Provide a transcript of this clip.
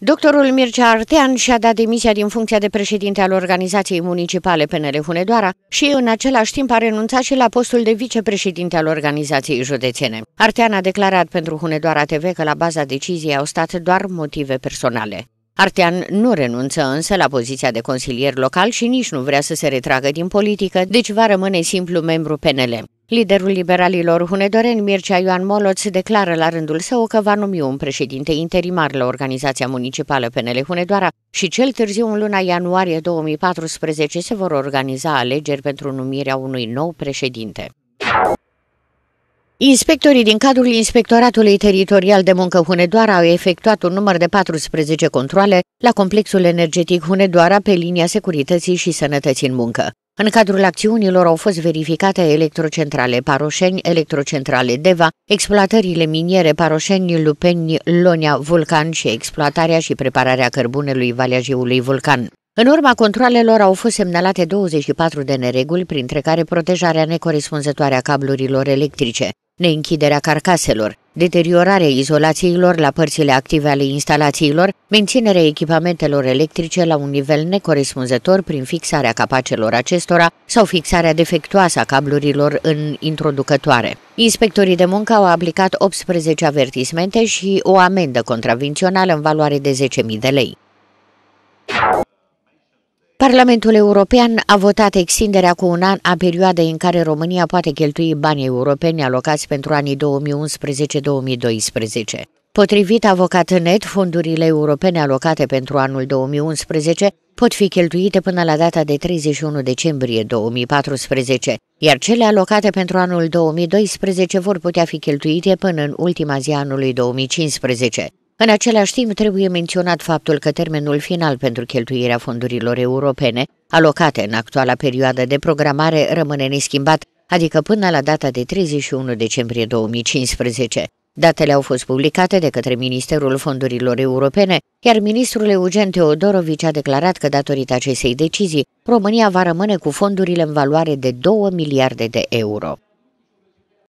Doctorul Mircea Artean și-a dat demisia din funcția de președinte al organizației municipale PNL Hunedoara și în același timp a renunțat și la postul de vicepreședinte al organizației județene. Artean a declarat pentru Hunedoara TV că la baza deciziei au stat doar motive personale. Artean nu renunță însă la poziția de consilier local și nici nu vrea să se retragă din politică, deci va rămâne simplu membru PNL. Liderul liberalilor hunedoreni Mircea Ioan Moloț declară la rândul său că va numi un președinte interimar la organizația municipală PNL Hunedoara și cel târziu în luna ianuarie 2014 se vor organiza alegeri pentru numirea unui nou președinte. Inspectorii din cadrul Inspectoratului Teritorial de Muncă Hunedoara au efectuat un număr de 14 controle la complexul energetic Hunedoara pe linia securității și sănătății în muncă. În cadrul acțiunilor au fost verificate electrocentrale Paroșeni, electrocentrale Deva, exploatările miniere Paroșeni, Lupeni, Lonia, Vulcan și exploatarea și prepararea cărbunelui Valea Jiului Vulcan. În urma controlelor au fost semnalate 24 de nereguli, printre care protejarea necorespunzătoare a cablurilor electrice neînchiderea carcaselor, deteriorarea izolațiilor la părțile active ale instalațiilor, menținerea echipamentelor electrice la un nivel necorespunzător prin fixarea capacelor acestora sau fixarea defectuoasă a cablurilor în introducătoare. Inspectorii de muncă au aplicat 18 avertismente și o amendă contravențională în valoare de 10.000 de lei. Parlamentul European a votat extinderea cu un an a perioadei în care România poate cheltui banii europeni alocați pentru anii 2011-2012. Potrivit Net, fondurile europene alocate pentru anul 2011 pot fi cheltuite până la data de 31 decembrie 2014, iar cele alocate pentru anul 2012 vor putea fi cheltuite până în ultima zi a anului 2015. În același timp, trebuie menționat faptul că termenul final pentru cheltuirea fondurilor europene, alocate în actuala perioadă de programare, rămâne neschimbat, adică până la data de 31 decembrie 2015. Datele au fost publicate de către Ministerul Fondurilor Europene, iar ministrul Eugen Teodorovici a declarat că, datorită acestei decizii, România va rămâne cu fondurile în valoare de 2 miliarde de euro.